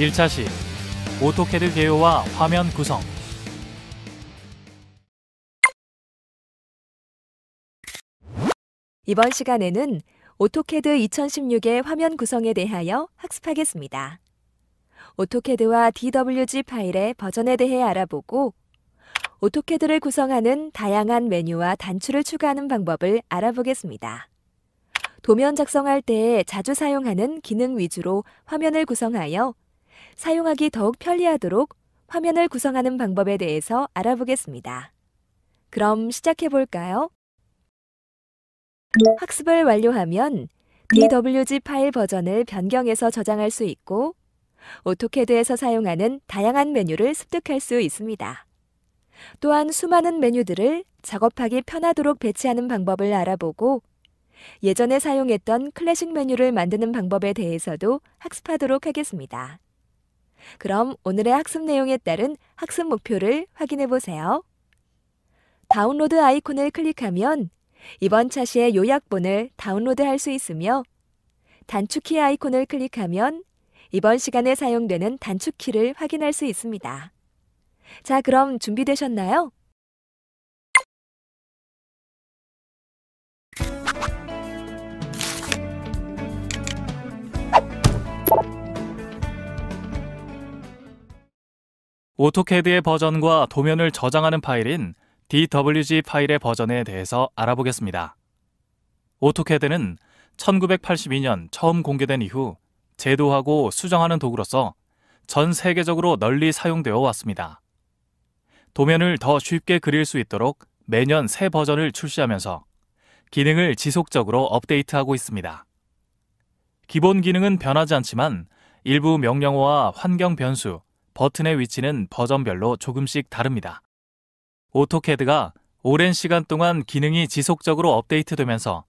1차시 오토캐드 개요와 화면 구성 이번 시간에는 오토캐드 2016의 화면 구성에 대하여 학습하겠습니다. 오토캐드와 DWG 파일의 버전에 대해 알아보고 오토캐드를 구성하는 다양한 메뉴와 단추를 추가하는 방법을 알아보겠습니다. 도면 작성할 때 자주 사용하는 기능 위주로 화면을 구성하여 사용하기 더욱 편리하도록 화면을 구성하는 방법에 대해서 알아보겠습니다. 그럼 시작해 볼까요? 학습을 완료하면 DWG 파일 버전을 변경해서 저장할 수 있고 오토캐드에서 사용하는 다양한 메뉴를 습득할 수 있습니다. 또한 수많은 메뉴들을 작업하기 편하도록 배치하는 방법을 알아보고 예전에 사용했던 클래식 메뉴를 만드는 방법에 대해서도 학습하도록 하겠습니다. 그럼 오늘의 학습 내용에 따른 학습 목표를 확인해 보세요. 다운로드 아이콘을 클릭하면 이번 차시의 요약본을 다운로드 할수 있으며 단축키 아이콘을 클릭하면 이번 시간에 사용되는 단축키를 확인할 수 있습니다. 자, 그럼 준비되셨나요? 오토캐드의 버전과 도면을 저장하는 파일인 DWG 파일의 버전에 대해서 알아보겠습니다. 오토캐드는 1982년 처음 공개된 이후 제도하고 수정하는 도구로서 전 세계적으로 널리 사용되어 왔습니다. 도면을 더 쉽게 그릴 수 있도록 매년 새 버전을 출시하면서 기능을 지속적으로 업데이트하고 있습니다. 기본 기능은 변하지 않지만 일부 명령어와 환경 변수, 버튼의 위치는 버전별로 조금씩 다릅니다. 오토캐드가 오랜 시간 동안 기능이 지속적으로 업데이트되면서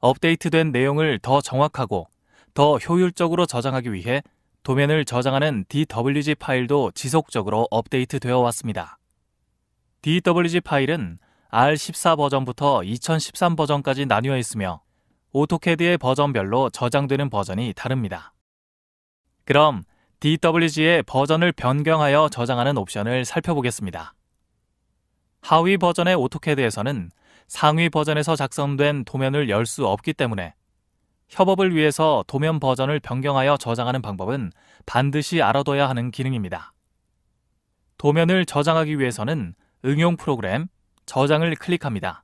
업데이트된 내용을 더 정확하고 더 효율적으로 저장하기 위해 도면을 저장하는 DWG 파일도 지속적으로 업데이트되어 왔습니다. DWG 파일은 R14 버전부터 2013 버전까지 나뉘어 있으며 오토캐드의 버전별로 저장되는 버전이 다릅니다. 그럼 DWG의 버전을 변경하여 저장하는 옵션을 살펴보겠습니다. 하위 버전의 오토캐드에서는 상위 버전에서 작성된 도면을 열 수 없기 때문에 협업을 위해서 도면 버전을 변경하여 저장하는 방법은 반드시 알아둬야 하는 기능입니다. 도면을 저장하기 위해서는 응용 프로그램 저장을 클릭합니다.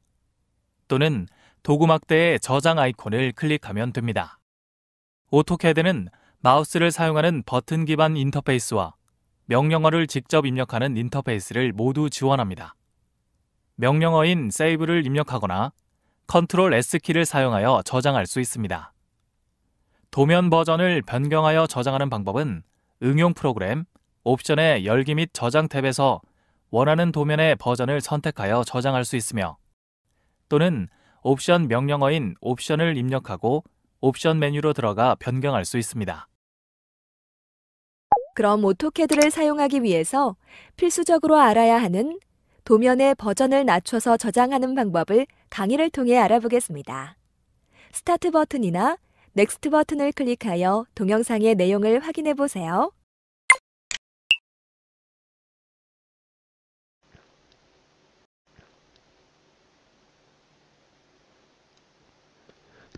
또는 도구막대의 저장 아이콘을 클릭하면 됩니다. 오토캐드는 마우스를 사용하는 버튼 기반 인터페이스와 명령어를 직접 입력하는 인터페이스를 모두 지원합니다. 명령어인 save를 입력하거나 Ctrl S키를 사용하여 저장할 수 있습니다. 도면 버전을 변경하여 저장하는 방법은 응용 프로그램 옵션의 열기 및 저장 탭에서 원하는 도면의 버전을 선택하여 저장할 수 있으며 또는 옵션 명령어인 옵션을 입력하고 옵션 메뉴로 들어가 변경할 수 있습니다. 그럼 오토캐드를 사용하기 위해서 필수적으로 알아야 하는 도면의 버전을 낮춰서 저장하는 방법을 강의를 통해 알아보겠습니다. 스타트 버튼이나 넥스트 버튼을 클릭하여 동영상의 내용을 확인해 보세요.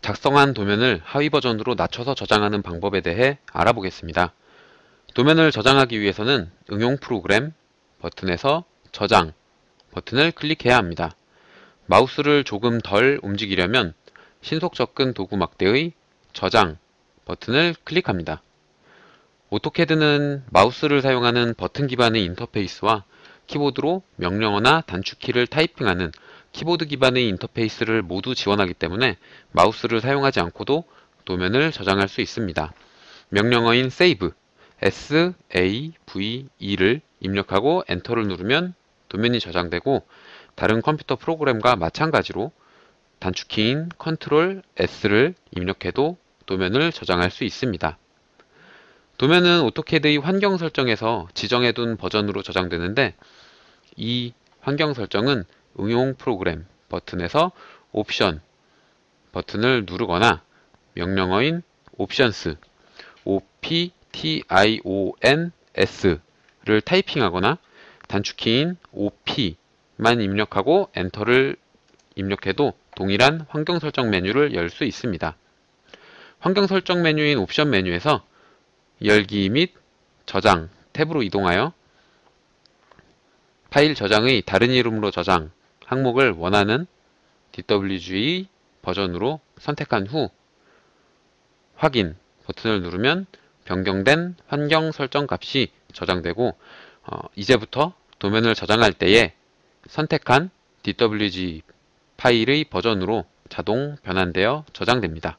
작성한 도면을 하위 버전으로 낮춰서 저장하는 방법에 대해 알아보겠습니다. 도면을 저장하기 위해서는 응용 프로그램 버튼에서 저장 버튼을 클릭해야 합니다. 마우스를 조금 덜 움직이려면 신속 접근 도구 막대의 저장 버튼을 클릭합니다. 오토캐드는 마우스를 사용하는 버튼 기반의 인터페이스와 키보드로 명령어나 단축키를 타이핑하는 키보드 기반의 인터페이스를 모두 지원하기 때문에 마우스를 사용하지 않고도 도면을 저장할 수 있습니다. 명령어인 save, s a v e 를 입력하고 엔터를 누르면 도면이 저장되고 다른 컴퓨터 프로그램과 마찬가지로 단축키인 컨트롤 S를 입력해도 도면을 저장할 수 있습니다. 도면은 오토캐드의 환경 설정에서 지정해둔 버전으로 저장되는데 이 환경 설정은 응용 프로그램 버튼에서 옵션 버튼을 누르거나 명령어인 옵션스 options를 타이핑하거나 단축키인 op만 입력하고 엔터를 입력해도 동일한 환경 설정 메뉴를 열 수 있습니다. 환경 설정 메뉴인 옵션 메뉴에서 열기 및 저장 탭으로 이동하여 파일 저장의 다른 이름으로 저장 항목을 원하는 DWG 버전으로 선택한 후 확인 버튼을 누르면 변경된 환경 설정 값이 저장되고 어, 이제부터 도면을 저장할 때에 선택한 DWG 파일의 버전으로 자동 변환되어 저장됩니다.